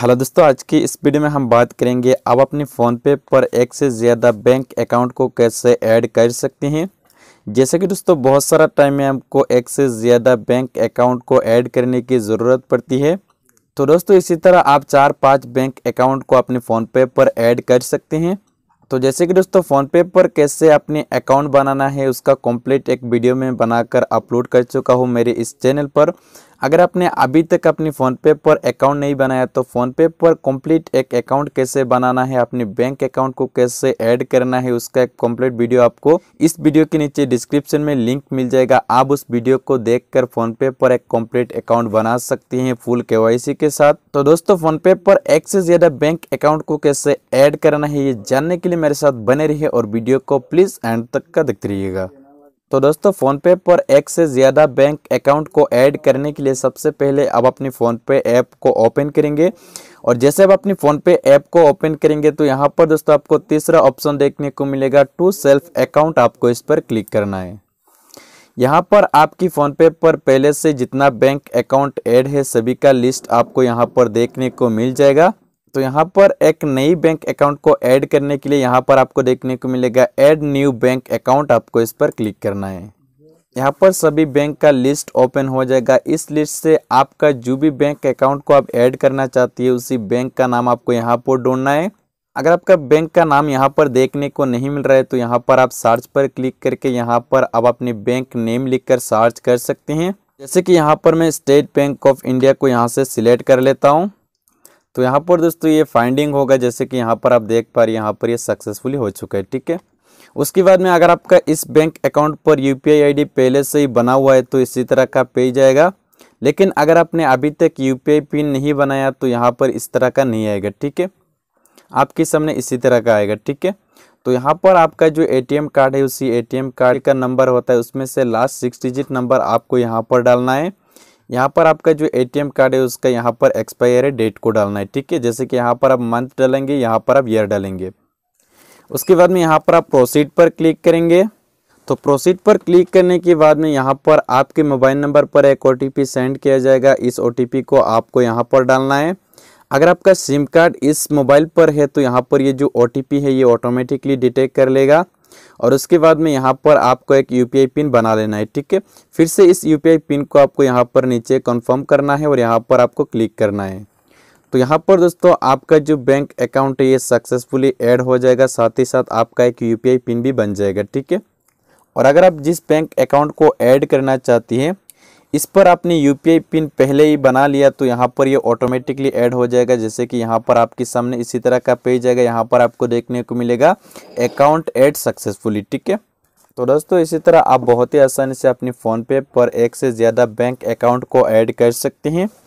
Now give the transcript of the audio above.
hello दोस्तों आज की इस वीडियो में हम बात करेंगे आप अपने फ़ोन पे पर एक से ज़्यादा बैंक अकाउंट को कैसे ऐड कर सकते हैं जैसे कि दोस्तों बहुत सारा टाइम में हमको एक से ज़्यादा बैंक अकाउंट को ऐड करने की ज़रूरत पड़ती है तो दोस्तों इसी तरह आप चार पाँच बैंक अकाउंट को अपने फ़ोन पे पर ऐड कर सकते हैं तो जैसे कि दोस्तों फ़ोनपे पर कैसे अपने अकाउंट बनाना है उसका कंप्लीट एक वीडियो में बनाकर अपलोड कर चुका हूँ मेरे इस चैनल पर अगर आपने अभी तक अपनी फ़ोनपे पर अकाउंट नहीं बनाया तो फ़ोनपे पर कंप्लीट एक अकाउंट कैसे बनाना है अपने बैंक अकाउंट को कैसे ऐड करना है उसका एक कंप्लीट वीडियो आपको इस वीडियो के नीचे डिस्क्रिप्शन में लिंक मिल जाएगा आप उस वीडियो को देखकर फ़ोनपे पर एक कंप्लीट अकाउंट बना सकती हैं फुल के के साथ तो दोस्तों फ़ोनपे पर एक से ज़्यादा बैंक अकाउंट को कैसे ऐड करना है ये जानने के लिए मेरे साथ बने रही और वीडियो को प्लीज़ एंड तक का देखते रहिएगा तो दोस्तों फ़ोनपे पर एक से ज़्यादा बैंक अकाउंट को ऐड करने के लिए सबसे पहले आप अपनी फ़ोनपे ऐप को ओपन करेंगे और जैसे आप अपनी फ़ोनपे ऐप को ओपन करेंगे तो यहाँ पर दोस्तों आपको तीसरा ऑप्शन देखने को मिलेगा टू सेल्फ अकाउंट आपको इस पर क्लिक करना है यहाँ पर आपकी फ़ोनपे पर पहले से जितना बैंक अकाउंट ऐड है सभी का लिस्ट आपको यहाँ पर देखने को मिल जाएगा तो यहाँ पर एक नई बैंक अकाउंट को ऐड करने के लिए यहाँ पर आपको देखने को मिलेगा ऐड न्यू बैंक अकाउंट आपको इस पर क्लिक करना है यहाँ पर सभी बैंक का लिस्ट ओपन हो जाएगा इस लिस्ट से आपका जो भी बैंक अकाउंट को आप ऐड करना चाहती है उसी बैंक का नाम आपको यहाँ पर ढूंढना है अगर आपका बैंक का नाम यहाँ पर देखने को नहीं मिल रहा है तो यहाँ पर आप सर्च पर क्लिक करके यहाँ पर आप अपने बैंक नेम कर सर्च कर सकते हैं जैसे कि यहाँ पर मैं स्टेट बैंक ऑफ इंडिया को यहाँ से सिलेक्ट कर लेता हूँ तो यहाँ पर दोस्तों ये फाइंडिंग होगा जैसे कि यहाँ पर आप देख पा रहे यहाँ पर ये सक्सेसफुली हो चुका है ठीक है उसके बाद में अगर आपका इस बैंक अकाउंट पर यू पी पहले से ही बना हुआ है तो इसी तरह का पे जाएगा लेकिन अगर आपने अभी तक यू पिन नहीं बनाया तो यहाँ पर इस तरह का नहीं आएगा ठीक है आपके सामने इसी तरह का आएगा ठीक है तो यहाँ पर आपका जो एटीएम कार्ड है उसी एटीएम कार्ड का नंबर होता है उसमें से लास्ट सिक्स डिजिट नंबर आपको यहाँ पर डालना है यहाँ पर आपका जो एटीएम कार्ड है उसका यहाँ पर एक्सपायर है डेट को डालना है ठीक है जैसे कि यहाँ पर आप मंथ डालेंगे यहाँ पर आप ईयर डालेंगे उसके बाद में यहाँ पर आप प्रोसीड पर क्लिक करेंगे तो प्रोसीड पर क्लिक करने के बाद में यहाँ पर आपके मोबाइल नंबर पर एक ओ सेंड किया जाएगा इस ओ को आपको यहाँ पर डालना है अगर आपका सिम कार्ड इस मोबाइल पर है तो यहाँ पर ये जो ओ है ये ऑटोमेटिकली डिटेक्ट कर लेगा और उसके बाद में यहाँ पर आपको एक यू पिन बना लेना है ठीक है फिर से इस यू पिन को आपको यहाँ पर नीचे कन्फर्म करना है और यहाँ पर आपको क्लिक करना है तो यहाँ पर दोस्तों आपका जो बैंक अकाउंट है ये सक्सेसफुली ऐड हो जाएगा साथ ही साथ आपका एक यू पिन भी बन जाएगा ठीक है और अगर आप जिस बैंक अकाउंट को ऐड करना चाहती हैं इस पर आपने यू पिन पहले ही बना लिया तो यहाँ पर ये ऑटोमेटिकली ऐड हो जाएगा जैसे कि यहाँ पर आपके सामने इसी तरह का पेज आएगा यहाँ पर आपको देखने को मिलेगा अकाउंट ऐड सक्सेसफुली ठीक है तो दोस्तों इसी तरह आप बहुत ही आसानी से अपने फोनपे पर एक से ज़्यादा बैंक अकाउंट को ऐड कर सकते हैं